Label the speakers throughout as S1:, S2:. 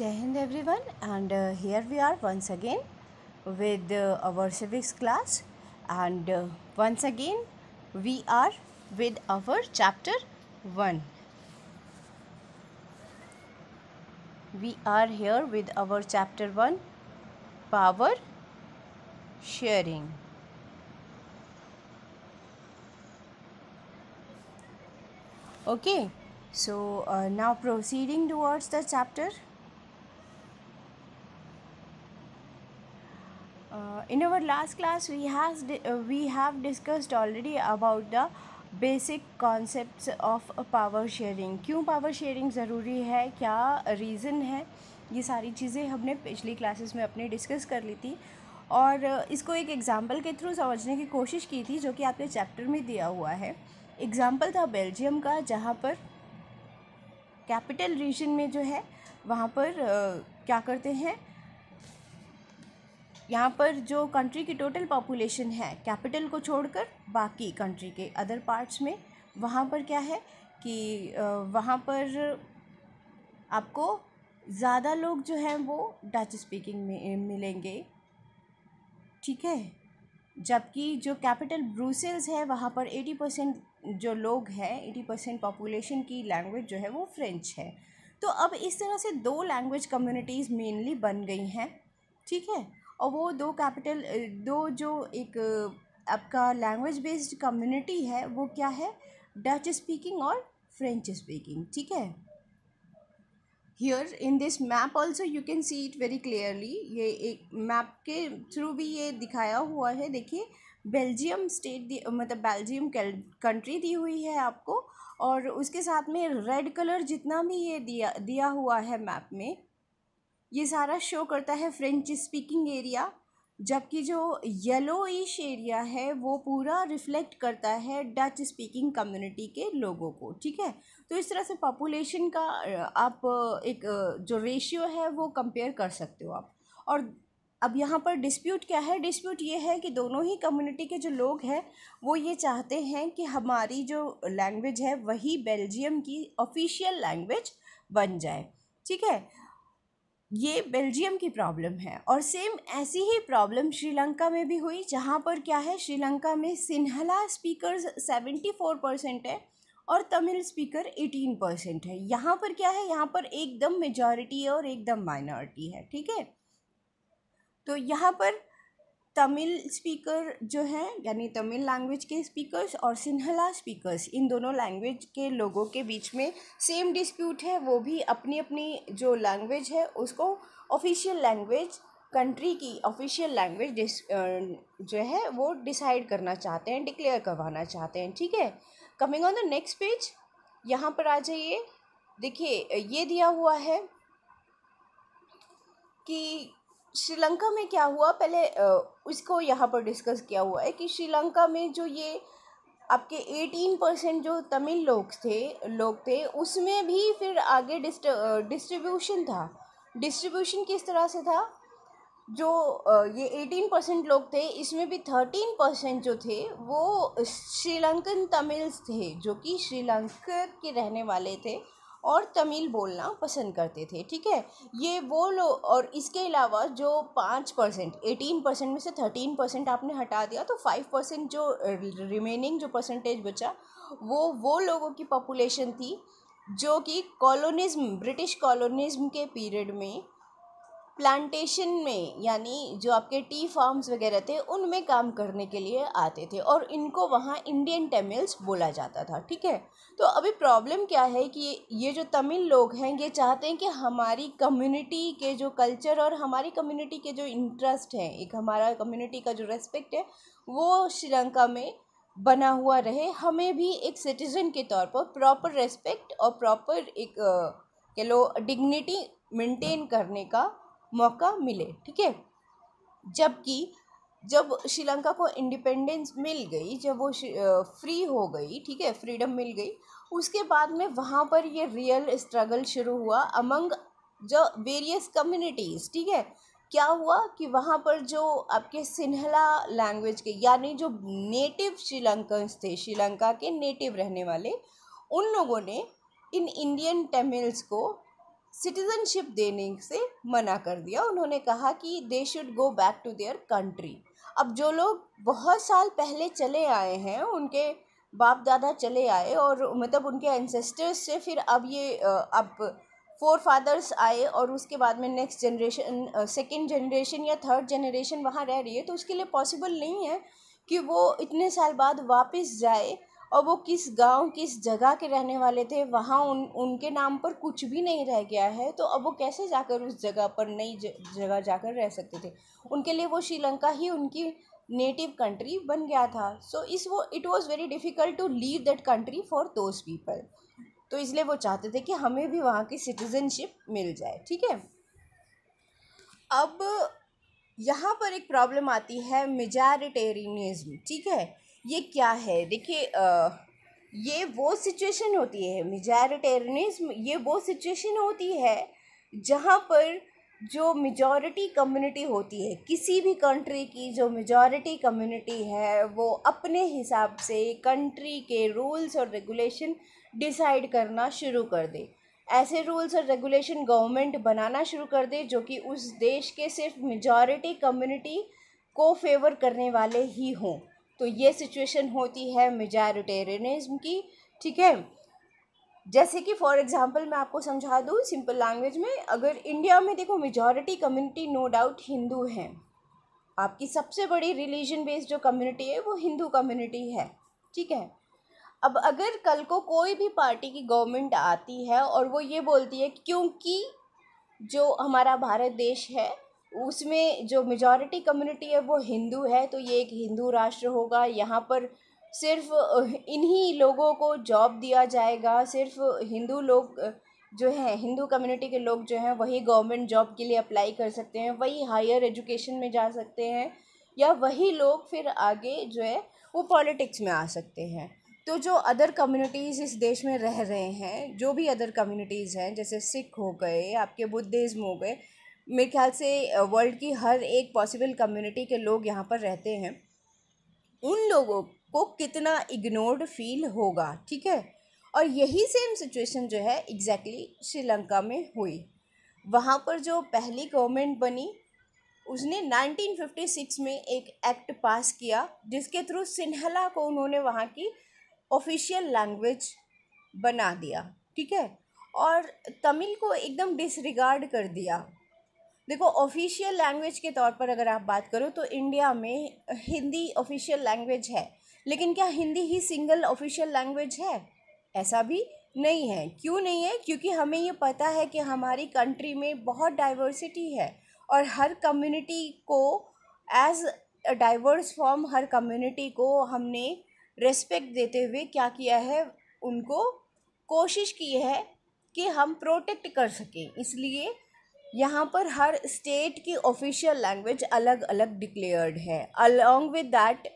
S1: Hind everyone and uh, here we are once again with uh, our civics class and uh, once again we are with our chapter 1. We are here with our chapter 1 power sharing. Okay, so uh, now proceeding towards the chapter Uh, in our last class we has uh, we have discussed already about the basic concept of power sharing क्यों power sharing ज़रूरी है क्या reason है ये सारी चीज़ें हमने पिछली क्लासेस में अपने डिस्कस कर ली थी और इसको एक एग्ज़ाम्पल के थ्रू समझने की कोशिश की थी जो कि आपके चैप्टर में दिया हुआ है एग्ज़ाम्पल था बेल्जियम का जहाँ पर कैपिटल रीजन में जो है वहाँ पर uh, क्या करते हैं यहाँ पर जो कंट्री की टोटल पॉपुलेशन है कैपिटल को छोड़कर बाकी कंट्री के अदर पार्ट्स में वहाँ पर क्या है कि वहाँ पर आपको ज़्यादा लोग जो हैं वो डच स्पीकिंग में मिलेंगे ठीक है जबकि जो कैपिटल ब्रूसेल्स है वहाँ पर एटी परसेंट जो लोग हैं एटी परसेंट पॉपुलेशन की लैंग्वेज जो है वो फ्रेंच है तो अब इस तरह से दो लैंग्वेज कम्युनिटीज़ मेनली बन गई हैं ठीक है और वो दो कैपिटल दो जो एक आपका लैंग्वेज बेस्ड कम्युनिटी है वो क्या है डच स्पीकिंग और फ्रेंच स्पीकिंग ठीक है here in this map also you can see it very clearly ये एक मैप के थ्रू भी ये दिखाया हुआ है देखिए बेल्जियम स्टेट मतलब बेल्जियम कंट्री दी हुई है आपको और उसके साथ में रेड कलर जितना भी ये दिया दिया हुआ है मैप में ये सारा शो करता है फ्रेंच स्पीकिंग एरिया जबकि जो येलो ईश एरिया है वो पूरा रिफ्लेक्ट करता है डच स्पीकिंग कम्युनिटी के लोगों को ठीक है तो इस तरह से पॉपुलेशन का आप एक जो रेशियो है वो कंपेयर कर सकते हो आप और अब यहाँ पर डिस्प्यूट क्या है डिस्प्यूट ये है कि दोनों ही कम्युनिटी के जो लोग हैं वो ये चाहते हैं कि हमारी जो लैंग्वेज है वही बेल्जियम की ऑफिशियल लैंग्वेज बन जाए ठीक है ये बेल्जियम की प्रॉब्लम है और सेम ऐसी ही प्रॉब्लम श्रीलंका में भी हुई जहाँ पर क्या है श्रीलंका में सिन्हला स्पीकर्स सेवेंटी फोर परसेंट है और तमिल स्पीकर एटीन परसेंट है यहाँ पर क्या है यहाँ पर एकदम मेजॉरिटी है और एकदम माइनॉरिटी है ठीक है तो यहाँ पर तमिल स्पीकर जो है यानी तमिल लैंग्वेज के स्पीकर्स और सिन्हला स्पीकर्स इन दोनों लैंग्वेज के लोगों के बीच में सेम डिस्प्यूट है वो भी अपनी अपनी जो लैंग्वेज है उसको ऑफिशियल लैंग्वेज कंट्री की ऑफिशियल लैंग्वेज जो है वो डिसाइड करना चाहते हैं डिक्लेयर करवाना चाहते हैं ठीक है coming on the next page यहाँ पर आ जाइए देखिए ये दिया हुआ है कि श्रीलंका में क्या हुआ पहले उसको यहाँ पर डिस्कस किया हुआ है कि श्रीलंका में जो ये आपके एटीन परसेंट जो तमिल लोग थे लोग थे उसमें भी फिर आगे डिस्ट्रीब्यूशन था डिस्ट्रीब्यूशन किस तरह से था जो ये एटीन परसेंट लोग थे इसमें भी थर्टीन परसेंट जो थे वो श्रीलंकन तमिल्स थे जो कि श्रीलंका के रहने वाले थे और तमिल बोलना पसंद करते थे ठीक है ये वो लोग और इसके अलावा जो पाँच परसेंट एटीन परसेंट में से थर्टीन परसेंट आपने हटा दिया तो फाइव परसेंट जो रिमेनिंग जो परसेंटेज बचा वो वो लोगों की पॉपुलेशन थी जो कि कॉलोनिज्म ब्रिटिश कॉलोनिज्म के पीरियड में प्लांटेशन में यानी जो आपके टी फार्म्स वगैरह थे उनमें काम करने के लिए आते थे और इनको वहाँ इंडियन टेमिल्स बोला जाता था ठीक है तो अभी प्रॉब्लम क्या है कि ये जो तमिल लोग हैं ये चाहते हैं कि हमारी कम्युनिटी के जो कल्चर और हमारी कम्युनिटी के जो इंटरेस्ट हैं एक हमारा कम्युनिटी का जो रेस्पेक्ट है वो श्रीलंका में बना हुआ रहे हमें भी एक सिटीज़न के तौर पर प्रॉपर रेस्पेक्ट और प्रॉपर एक कह लो डिग्निटी मेंटेन करने का मौका मिले ठीक है जबकि जब श्रीलंका को इंडिपेंडेंस मिल गई जब वो फ्री हो गई ठीक है फ्रीडम मिल गई उसके बाद में वहाँ पर ये रियल स्ट्रगल शुरू हुआ अमंग जो वेरियस कम्युनिटीज़ ठीक है क्या हुआ कि वहाँ पर जो आपके सिन्हला लैंग्वेज के यानी जो नेटिव श्रीलंकन्स थे श्रीलंका के नेटिव रहने वाले उन लोगों ने इन इंडियन टेमिल्स को सिटीजनशिप देने से मना कर दिया उन्होंने कहा कि they should go back to their country अब जो लोग बहुत साल पहले चले आए हैं उनके बाप दादा चले आए और मतलब उनके एंसेस्टर्स से फिर अब ये अब फोर फादर्स आए और उसके बाद में नेक्स्ट जनरेशन सेकेंड जनरेशन या थर्ड जनरेशन वहाँ रह रही है तो उसके लिए पॉसिबल नहीं है कि वो इतने साल बाद वापस जाए और वो किस गांव किस जगह के रहने वाले थे वहाँ उन उनके नाम पर कुछ भी नहीं रह गया है तो अब वो कैसे जाकर उस जगह पर नई जगह जाकर रह सकते थे उनके लिए वो श्रीलंका ही उनकी नेटिव कंट्री बन गया था सो इस वो it was very difficult to leave that country for those people तो इसलिए वो चाहते थे कि हमें भी वहाँ की सिटीजनशिप मिल जाए ठीक है अब यहाँ पर एक प्रॉब्लम आती है मेजारिटेरियनिज्म ठीक है ये क्या है देखिए ये वो सिचुएशन होती है मेजॉरिटेरियनिज्म ये वो सिचुएशन होती है जहाँ पर जो मेजॉरिटी कम्युनिटी होती है किसी भी कंट्री की जो मेजॉरिटी कम्युनिटी है वो अपने हिसाब से कंट्री के रूल्स और रेगुलेशन डिसाइड करना शुरू कर दे ऐसे रूल्स और रेगुलेशन गवर्नमेंट बनाना शुरू कर दे जो कि उस देश के सिर्फ मेजॉरिटी कम्युनिटी को फेवर करने वाले ही हों तो ये सिचुएशन होती है मेजारिटेरियनिज्म की ठीक है जैसे कि फॉर एग्जांपल मैं आपको समझा दूँ सिंपल लैंग्वेज में अगर इंडिया में देखो majority community no doubt Hindu है आपकी सबसे बड़ी रिलीजन बेस्ड जो कम्युनिटी है वो हिंदू कम्युनिटी है ठीक है अब अगर कल को कोई भी पार्टी की गवर्नमेंट आती है और वो ये बोलती है क्योंकि जो हमारा भारत देश है उसमें जो मेजॉरिटी कम्युनिटी है वो हिंदू है तो ये एक हिंदू राष्ट्र होगा यहाँ पर सिर्फ इन्हीं लोगों को जॉब दिया जाएगा सिर्फ हिंदू लोग जो है हिंदू कम्युनिटी के लोग जो हैं वही गवर्नमेंट जॉब के लिए अप्लाई कर सकते हैं वही हायर एजुकेशन में जा सकते हैं या वही लोग फिर आगे जो है वो पॉलिटिक्स में आ सकते हैं तो जो अदर कम्युनिटीज़ इस देश में रह रहे हैं जो भी अदर कम्युनिटीज़ हैं जैसे सिख हो गए आपके बुद्धिज़्म हो गए मेरे ख्याल से वर्ल्ड की हर एक पॉसिबल कम्युनिटी के लोग यहाँ पर रहते हैं उन लोगों को कितना इग्नोर्ड फील होगा ठीक है और यही सेम सिचुएशन जो है एग्जैक्टली exactly श्रीलंका में हुई वहाँ पर जो पहली गवर्नमेंट बनी उसने 1956 में एक एक्ट पास किया जिसके थ्रू सिन्हला को उन्होंने वहाँ की ऑफिशियल लैंग्वेज बना दिया ठीक है और तमिल को एकदम डिसरिगार्ड कर दिया देखो ऑफिशियल लैंग्वेज के तौर पर अगर आप बात करो तो इंडिया में हिंदी ऑफिशियल लैंग्वेज है लेकिन क्या हिंदी ही सिंगल ऑफिशियल लैंग्वेज है ऐसा भी नहीं है क्यों नहीं है क्योंकि हमें ये पता है कि हमारी कंट्री में बहुत डाइवर्सिटी है और हर कम्युनिटी को एज डाइवर्स फॉर्म हर कम्युनिटी को हमने रेस्पेक्ट देते हुए क्या किया है उनको कोशिश की है कि हम प्रोटेक्ट कर सकें इसलिए यहाँ पर हर स्टेट की ऑफिशियल लैंग्वेज अलग अलग डिक्लेयर्ड है अलॉन्ग विद दैट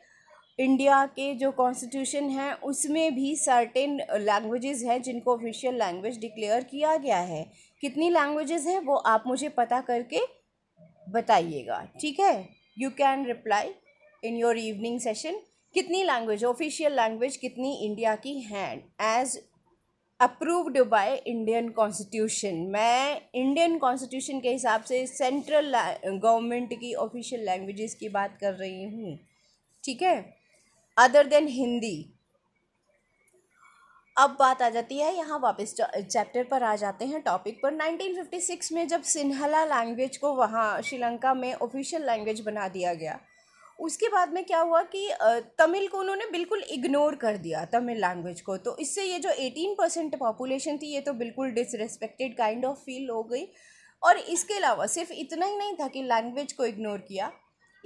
S1: इंडिया के जो कॉन्स्टिट्यूशन है उसमें भी सर्टेन लैंग्वेजेस हैं जिनको ऑफिशियल लैंग्वेज डिक्लेयर किया गया है कितनी लैंग्वेजेस हैं वो आप मुझे पता करके बताइएगा ठीक है you can reply in your evening session कितनी लैंग्वेज ऑफिशियल लैंग्वेज कितनी इंडिया की हैं as approved by Indian constitution मैं इंडियन कॉन्स्टिट्यूशन के हिसाब से सेंट्रल गवर्नमेंट की ऑफिशियल लैंग्वेजेस की बात कर रही हूँ ठीक है अदर देन हिंदी अब बात आ जाती है यहाँ वापस चैप्टर पर आ जाते हैं टॉपिक पर 1956 में जब सिन्हला लैंग्वेज को वहाँ श्रीलंका में ऑफिशियल लैंग्वेज बना दिया गया उसके बाद में क्या हुआ कि तमिल को उन्होंने बिल्कुल इग्नोर कर दिया तमिल लैंग्वेज को तो इससे ये जो एटीन परसेंट पॉपुलेशन थी ये तो बिल्कुल डिसरेस्पेक्टेड काइंड ऑफ फील हो गई और इसके अलावा सिर्फ इतना ही नहीं था कि लैंग्वेज को इग्नोर किया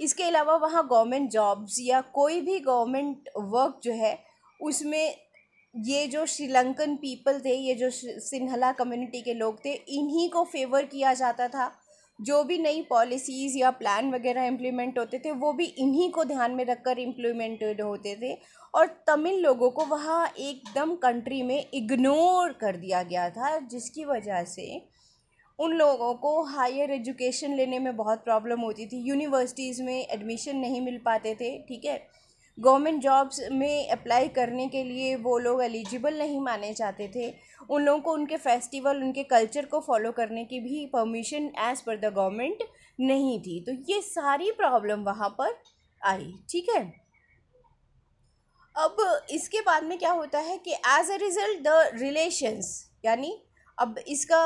S1: इसके अलावा वहाँ गवर्नमेंट जॉब्स या कोई भी गवर्नमेंट वर्क जो है उसमें ये जो श्रीलंकन पीपल थे ये जो सिन्हला कम्युनिटी के लोग थे इन्हीं को फेवर किया जाता था जो भी नई पॉलिसीज़ या प्लान वगैरह इम्प्लीमेंट होते थे वो भी इन्हीं को ध्यान में रखकर इम्प्लीमेंटेड होते थे और तमिल लोगों को वहाँ एकदम कंट्री में इग्नोर कर दिया गया था जिसकी वजह से उन लोगों को हायर एजुकेशन लेने में बहुत प्रॉब्लम होती थी यूनिवर्सिटीज़ में एडमिशन नहीं मिल पाते थे ठीक है गवर्नमेंट जॉब्स में अप्लाई करने के लिए वो लोग एलिजिबल नहीं माने जाते थे उन लोगों को उनके फेस्टिवल उनके कल्चर को फॉलो करने की भी permission as per the government नहीं थी तो ये सारी प्रॉब्लम वहाँ पर आई ठीक है अब इसके बाद में क्या होता है कि as a result the relations यानी अब इसका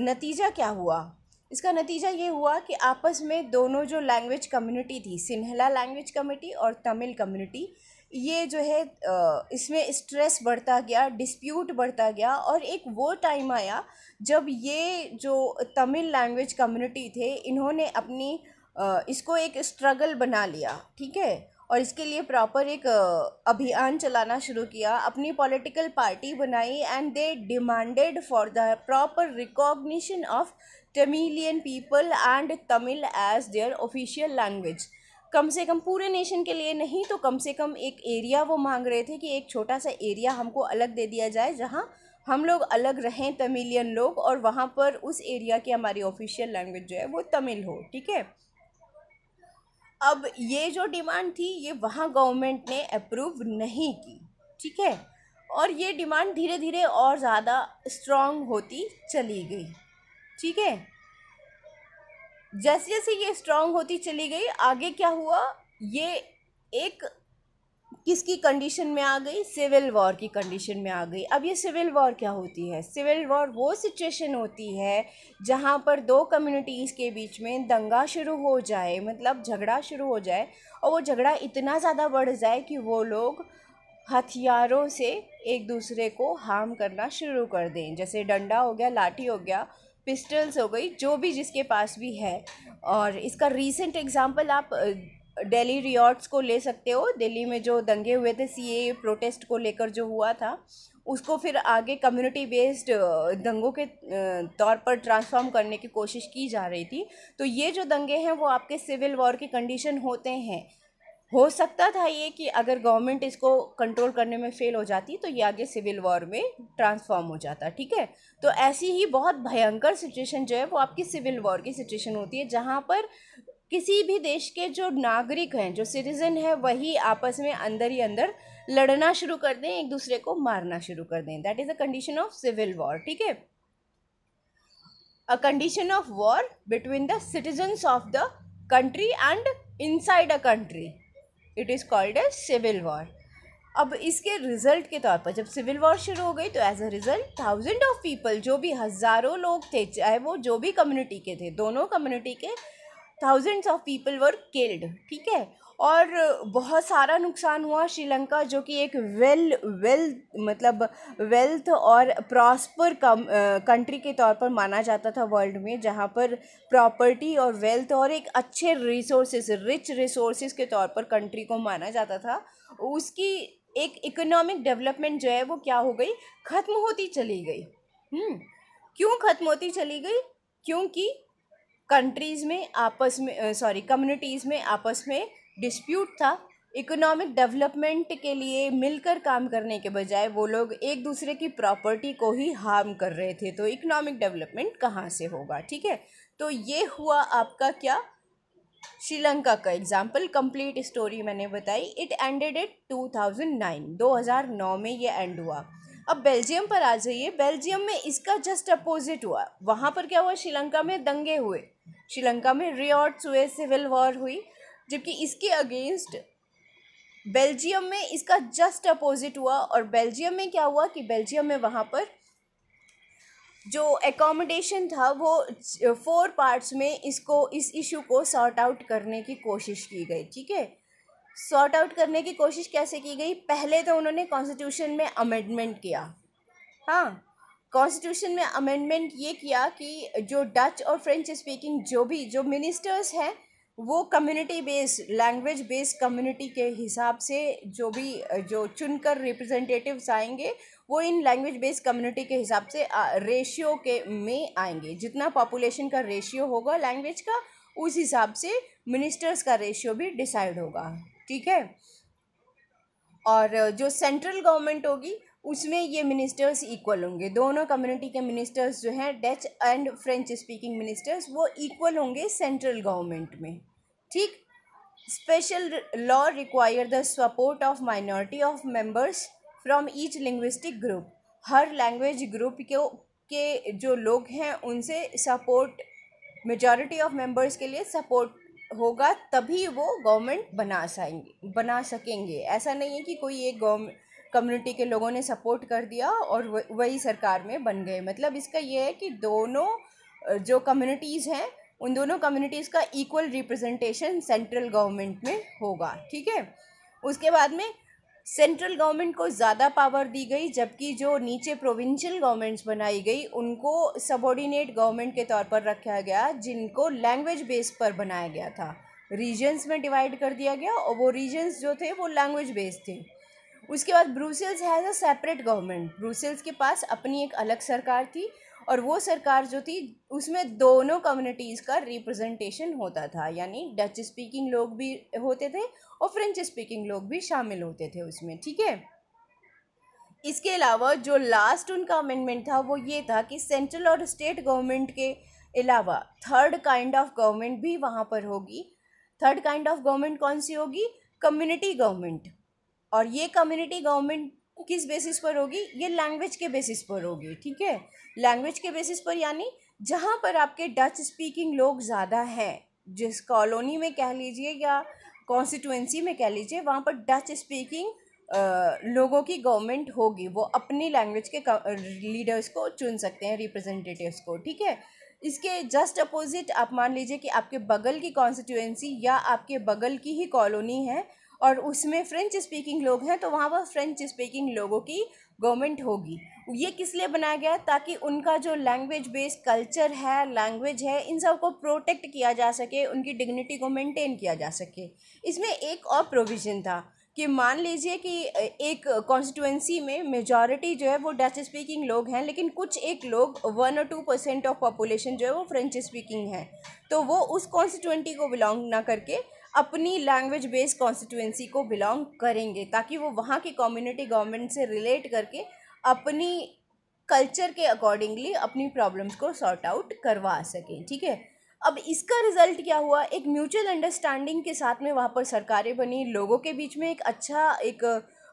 S1: नतीजा क्या हुआ इसका नतीजा ये हुआ कि आपस में दोनों जो लैंग्वेज कम्युनिटी थी सिन्हला लैंग्वेज कम्युनिटी और तमिल कम्युनिटी ये जो है इसमें स्ट्रेस बढ़ता गया डिस्प्यूट बढ़ता गया और एक वो टाइम आया जब ये जो तमिल लैंग्वेज कम्युनिटी थे इन्होंने अपनी इसको एक स्ट्रगल बना लिया ठीक है और इसके लिए प्रॉपर एक अभियान चलाना शुरू किया अपनी पॉलिटिकल पार्टी बनाई and they demanded for the proper recognition of Tamilian people and Tamil as their official language कम से कम पूरे नेशन के लिए नहीं तो कम से कम एक एरिया वो मांग रहे थे कि एक छोटा सा एरिया हमको अलग दे दिया जाए जहाँ हम लोग अलग रहें तमिलियन लोग और वहाँ पर उस एरिया की हमारी ऑफिशियल लैंग्वेज जो है वो तमिल हो ठीक है अब ये जो डिमांड थी ये वहाँ गवर्नमेंट ने अप्रूव नहीं की ठीक है और ये डिमांड धीरे धीरे और ज़्यादा स्ट्रांग होती चली गई ठीक है जैसे जैसे ये स्ट्रांग होती चली गई आगे क्या हुआ ये एक किसकी कंडीशन में आ गई सिविल वॉर की कंडीशन में आ गई अब ये सिविल वॉर क्या होती है सिविल वॉर वो सिचुएशन होती है जहाँ पर दो कम्युनिटीज़ के बीच में दंगा शुरू हो जाए मतलब झगड़ा शुरू हो जाए और वो झगड़ा इतना ज़्यादा बढ़ जाए कि वो लोग हथियारों से एक दूसरे को हार्म करना शुरू कर दें जैसे डंडा हो गया लाठी हो गया पिस्टल्स हो गई जो भी जिसके पास भी है और इसका रीसेंट एग्ज़ाम्पल आप दिल्ली रियॉर्ट्स को ले सकते हो दिल्ली में जो दंगे हुए थे सी प्रोटेस्ट को लेकर जो हुआ था उसको फिर आगे कम्युनिटी बेस्ड दंगों के तौर पर ट्रांसफॉर्म करने की कोशिश की जा रही थी तो ये जो दंगे हैं वो आपके सिविल वॉर के कंडीशन होते हैं हो सकता था ये कि अगर गवर्नमेंट इसको कंट्रोल करने में फेल हो जाती तो ये आगे सिविल वॉर में ट्रांसफॉर्म हो जाता ठीक है तो ऐसी ही बहुत भयंकर सिचुएशन जो है वो आपकी सिविल वॉर की सिचुएशन होती है जहाँ पर किसी भी देश के जो नागरिक हैं जो सिटीज़न है वही आपस में अंदर ही अंदर लड़ना शुरू कर दें एक दूसरे को मारना शुरू कर दें that is a condition of civil war ठीक है a condition of war between the citizens of the country and inside a country it is called a civil war अब इसके रिज़ल्ट के तौर पर जब सिविल वॉर शुरू हो गई तो as a result thousand of people जो भी हज़ारों लोग थे चाहे वो जो भी कम्युनिटी के थे दोनों कम्युनिटी के thousands of people were killed ठीक है और बहुत सारा नुकसान हुआ श्रीलंका जो कि एक वेल वेल मतलब वेल्थ और प्रॉस्पर कंट्री के तौर पर माना जाता था वर्ल्ड में जहाँ पर प्रॉपर्टी और वेल्थ और एक अच्छे रिसोर्सेज रिच रिसोर्सेज के तौर पर कंट्री को माना जाता था उसकी एक इकोनॉमिक डेवलपमेंट जो है वो क्या हो गई ख़त्म होती चली गई हम्म, क्यों ख़त्म होती चली गई क्योंकि कंट्रीज़ में आपस में सॉरी कम्युनिटीज़ में आपस में डिस्प्यूट था इकोनॉमिक डेवलपमेंट के लिए मिलकर काम करने के बजाय वो लोग एक दूसरे की प्रॉपर्टी को ही हार्म कर रहे थे तो इकोनॉमिक डेवलपमेंट कहाँ से होगा ठीक है तो ये हुआ आपका क्या श्रीलंका का एग्जाम्पल कंप्लीट स्टोरी मैंने बताई इट एंडेड एट 2009 2009 में ये एंड हुआ अब बेल्जियम पर आ जाइए बेल्जियम में इसका जस्ट अपोजिट हुआ वहाँ पर क्या हुआ श्रीलंका में दंगे हुए श्रीलंका में रियॉर्ट्स हुए सिविल वॉर हुई जबकि इसके अगेंस्ट बेल्जियम में इसका जस्ट अपोजिट हुआ और बेल्जियम में क्या हुआ कि बेल्जियम में वहाँ पर जो एकोमोडेशन था वो फोर पार्ट्स में इसको इस इशू को सॉर्ट आउट करने की कोशिश की गई ठीक है सॉर्ट आउट करने की कोशिश कैसे की गई पहले तो उन्होंने कॉन्स्टिट्यूशन में अमेंडमेंट किया हाँ कॉन्स्टिट्यूशन में अमेंडमेंट ये किया कि जो डच और फ्रेंच स्पीकिंग जो भी जो मिनिस्टर्स हैं वो community based language based community के हिसाब से जो भी जो चुनकर रिप्रेजेंटेटिव्स आएंगे वो इन लैंग्वेज बेस्ड कम्युनिटी के हिसाब से रेशियो के में आएंगे जितना पॉपुलेशन का रेशियो होगा लैंग्वेज का उस हिसाब से मिनिस्टर्स का रेशियो भी डिसाइड होगा ठीक है और जो सेंट्रल गवर्नमेंट होगी उसमें ये मिनिस्टर्स इक्वल होंगे दोनों कम्युनिटी के मिनिस्टर्स जो हैं Dutch and French speaking ministers वो इक्वल होंगे सेंट्रल गवर्नमेंट में ठीक special law require the support of minority of members from each linguistic group हर लैंग्वेज ग्रुप के के जो लोग हैं उनसे सपोर्ट मेजॉरिटी ऑफ मेंबर्स के लिए सपोर्ट होगा तभी वो गवर्नमेंट बना सकेंगे बना सकेंगे ऐसा नहीं है कि कोई एक गवर्नमेंट कम्युनिटी के लोगों ने सपोर्ट कर दिया और वही सरकार में बन गए मतलब इसका ये है कि दोनों जो कम्युनिटीज़ हैं उन दोनों कम्युनिटीज़ का इक्वल रिप्रेजेंटेशन सेंट्रल गवर्नमेंट में होगा ठीक है उसके बाद में सेंट्रल गवर्नमेंट को ज़्यादा पावर दी गई जबकि जो नीचे प्रोविंशियल गवर्नमेंट्स बनाई गई उनको सबॉर्डिनेट गवर्नमेंट के तौर पर रखा गया जिनको लैंग्वेज बेस पर बनाया गया था रीजन्स में डिवाइड कर दिया गया और वो रीजन्स जो थे वो लैंग्वेज बेस्ड थे उसके बाद Brussels has a separate government Brussels के पास अपनी एक अलग सरकार थी और वो सरकार जो थी उसमें दोनों कम्युनिटीज़ का रिप्रेजेंटेशन होता था यानी डच स्पीकिंग लोग भी होते थे और फ्रेंच स्पीकिंग लोग भी शामिल होते थे उसमें ठीक है इसके अलावा जो लास्ट उनका अमेंडमेंट था वो ये था कि सेंट्रल और स्टेट गवर्नमेंट के अलावा थर्ड काइंड ऑफ गवर्नमेंट भी वहाँ पर होगी थर्ड काइंड ऑफ गवर्नमेंट कौन सी होगी कम्युनिटी गवर्नमेंट और ये कम्युनिटी गवर्नमेंट किस बेसिस पर होगी ये लैंग्वेज के बेसिस पर होगी ठीक है लैंग्वेज के बेसिस पर यानी जहाँ पर आपके डच स्पीकिंग लोग ज़्यादा हैं जिस कॉलोनी में कह लीजिए या कॉन्स्टिट्यूंसी में कह लीजिए वहाँ पर डच स्पीकिंग लोगों की गवर्नमेंट होगी वो अपनी लैंग्वेज के लीडर्स को चुन सकते हैं रिप्रेजेंटेटिव्स को ठीक है इसके जस्ट अपोजिट आप मान लीजिए कि आपके बगल की कॉन्स्टिट्यूएंसी या आपके बगल की ही कॉलोनी है और उसमें फ्रेंच स्पीकिंग लोग हैं तो वहाँ पर फ्रेंच स्पीकिंग लोगों की गवर्नमेंट होगी ये किस लिए बनाया गया ताकि उनका जो लैंग्वेज बेस्ड कल्चर है लैंग्वेज है इन सब को प्रोटेक्ट किया जा सके उनकी डिग्निटी को मेंटेन किया जा सके इसमें एक और प्रोविज़न था कि मान लीजिए कि एक कॉन्स्टिट्यूंसी में मेजॉरिटी जो है वो डच स्पीकिंग लोग हैं लेकिन कुछ एक लोग वन और टू परसेंट ऑफ पॉपुलेशन जो है वो फ्रेंच स्पीकिंग है तो वो उस कॉन्स्टिट्यूंटी को बिलोंग ना करके अपनी लैंग्वेज बेस्ड कॉन्स्टिट्यूंसी को बिलोंग करेंगे ताकि वो वहाँ की कम्युनिटी गवर्नमेंट से रिलेट करके अपनी कल्चर के अकॉर्डिंगली अपनी प्रॉब्लम्स को सॉर्ट आउट करवा सकें ठीक है अब इसका रिजल्ट क्या हुआ एक म्यूचुअल अंडरस्टैंडिंग के साथ में वहाँ पर सरकारें बनी लोगों के बीच में एक अच्छा एक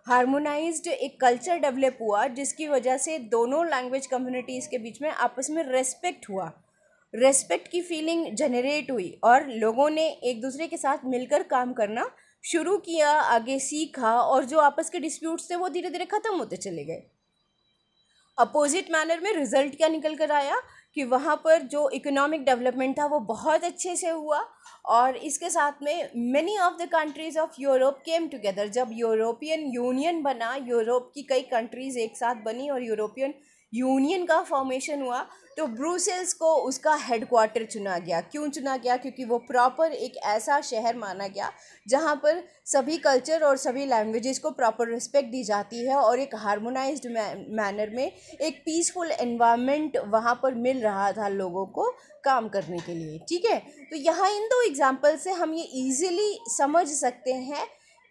S1: हारमोनाइज एक कल्चर डेवलप हुआ जिसकी वजह से दोनों लैंग्वेज कम्युनिटीज़ के बीच में आपस में रेस्पेक्ट हुआ रेस्पेक्ट की फीलिंग जनरेट हुई और लोगों ने एक दूसरे के साथ मिलकर काम करना शुरू किया आगे सीखा और जो आपस के डिस्प्यूट्स थे वो धीरे धीरे ख़त्म होते चले गए अपोजिट मैनर में रिज़ल्ट क्या निकल कर आया कि वहाँ पर जो इकोनॉमिक डेवलपमेंट था वो बहुत अच्छे से हुआ और इसके साथ में many of the countries of Europe came together जब यूरोपियन यूनियन बना यूरोप की कई कंट्रीज़ एक साथ बनी और यूरोपियन यूनियन का फॉर्मेशन हुआ तो ब्रूसेल्स को उसका हेडक्वार्टर चुना गया क्यों चुना गया क्योंकि वो प्रॉपर एक ऐसा शहर माना गया जहाँ पर सभी कल्चर और सभी लैंग्वेजेस को प्रॉपर रिस्पेक्ट दी जाती है और एक हारमोनाइज मैनर में एक पीसफुल एनवायरनमेंट वहाँ पर मिल रहा था लोगों को काम करने के लिए ठीक है तो यहाँ इन दो एग्ज़ाम्पल से हम ये ईज़िली समझ सकते हैं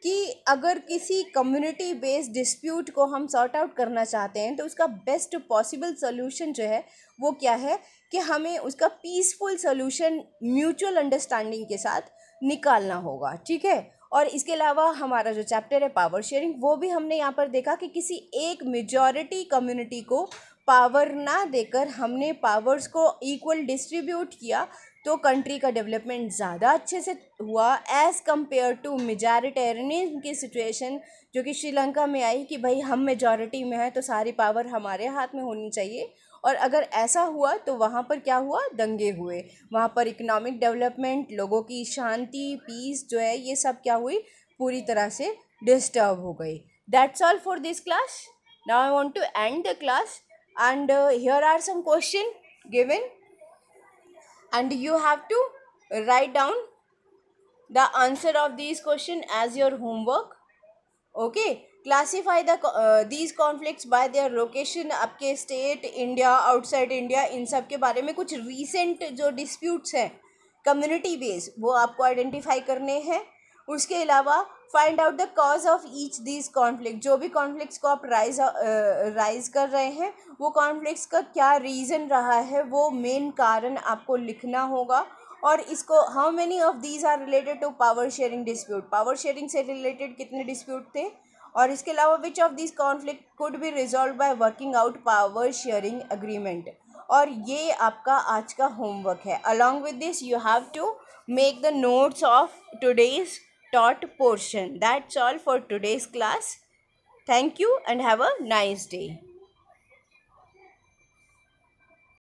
S1: कि अगर किसी कम्युनिटी बेस्ड डिस्प्यूट को हम सॉर्ट आउट करना चाहते हैं तो उसका बेस्ट पॉसिबल सोल्यूशन जो है वो क्या है कि हमें उसका पीसफुल सोल्यूशन म्यूचुअल अंडरस्टैंडिंग के साथ निकालना होगा ठीक है और इसके अलावा हमारा जो चैप्टर है पावर शेयरिंग वो भी हमने यहाँ पर देखा कि किसी एक मेजॉरिटी कम्युनिटी को पावर ना देकर हमने पावर्स को इक्वल डिस्ट्रीब्यूट किया तो कंट्री का डेवलपमेंट ज़्यादा अच्छे से हुआ एज़ कम्पेयर टू मेजॉरिटेरियनिज्म की सिचुएशन जो कि श्रीलंका में आई कि भाई हम मेजॉरिटी में हैं तो सारी पावर हमारे हाथ में होनी चाहिए और अगर ऐसा हुआ तो वहाँ पर क्या हुआ दंगे हुए वहाँ पर इकोनॉमिक डेवलपमेंट लोगों की शांति पीस जो है ये सब क्या हुई पूरी तरह से डिस्टर्ब हो गई that's all for this class now I want to end the class and here are some question given and you have to write down the answer of these question as your homework okay classify the uh, these conflicts by their location आपके state India outside India इन सब के बारे में कुछ recent जो disputes हैं community based वो आपको identify करने हैं उसके अलावा find out the cause of each these conflict जो भी कॉन्फ्लिक्ट को आप राइज राइज uh, कर रहे हैं वो कॉन्फ्लिक्ट का क्या रीज़न रहा है वो मेन कारण आपको लिखना होगा और इसको how many of these are related to power sharing dispute power sharing से रिलेटेड कितने डिस्प्यूट थे और इसके अलावा which of this conflict could be resolved by working out power sharing agreement और ये आपका आज का होमवर्क है along with this you have to make the notes of today's taught portion. That's all for today's class. Thank you and have a nice day.